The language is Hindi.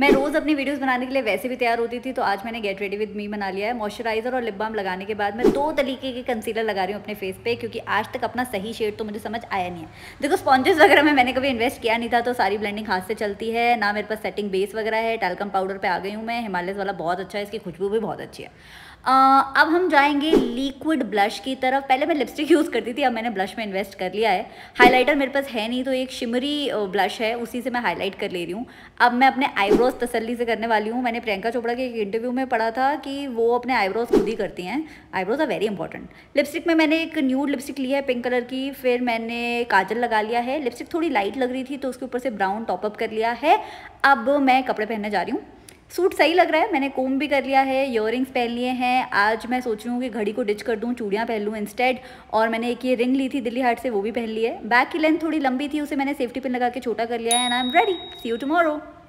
मैं रोज़ अपनी वीडियोस बनाने के लिए वैसे भी तैयार होती थी तो आज मैंने गेट रेडी विद मी बना लिया है मॉइस्चराइज़र और लिप बाम लगाने के बाद मैं दो तरीके के कंसीलर लगा रही हूँ अपने फेस पे क्योंकि आज तक अपना सही शेड तो मुझे समझ आया नहीं है देखो स्पॉन्जेस वगैरह में मैंने कभी इन्वेस्ट किया नहीं था तो सारी ब्लैंडिंग हाथ से चलती है ना मेरे पास सेटिंग बेस वगैरह है टैलकम पाउडर पर आ गई हूँ मैं हिमालयस वाला बहुत अच्छा है इसकी खुशबू भी बहुत अच्छी है अब हम जाएंगे लिक्विड ब्लश की तरफ पहले मैं लिपस्टिक यूज़ करती थी अब मैंने ब्लश में इन्वेस्ट कर लिया है हाइलाइटर मेरे पास है नहीं तो एक शिमरी ब्लश है उसी से मैं हाईलाइट कर ले रही हूँ अब मैं अपने आईब्रोज तसली से करने वाली हूँ मैंने प्रियंका चोपड़ा के एक इंटरव्यू में पढ़ा था कि वो अपने आईब्रोज खुद ही करती हैं eyebrows are very important lipstick में मैंने एक न्यू लिपस्टिक लिया है पिंक कलर की फिर मैंने काजल लगा लिया है लिपस्टिक थोड़ी लाइट लग रही थी तो उसके ऊपर से ब्राउन टॉपअप कर लिया है अब मैं कपड़े पहनने जा रही हूँ सूट सही लग रहा है मैंने कोम भी कर लिया है इयर पहन लिए हैं आज मैं सोच रही हूँ कि घड़ी को डिच कर दूँ चूड़ियाँ पहन लूँ इंस्टेड और मैंने एक ये रिंग ली थी दिल्ली हाट से वो भी पहन ली है बैक की लेंथ थोड़ी लंबी थी उसे मैंने सेफ्टी पिन लगा के छोटा कर लिया है and I am ready see you tomorrow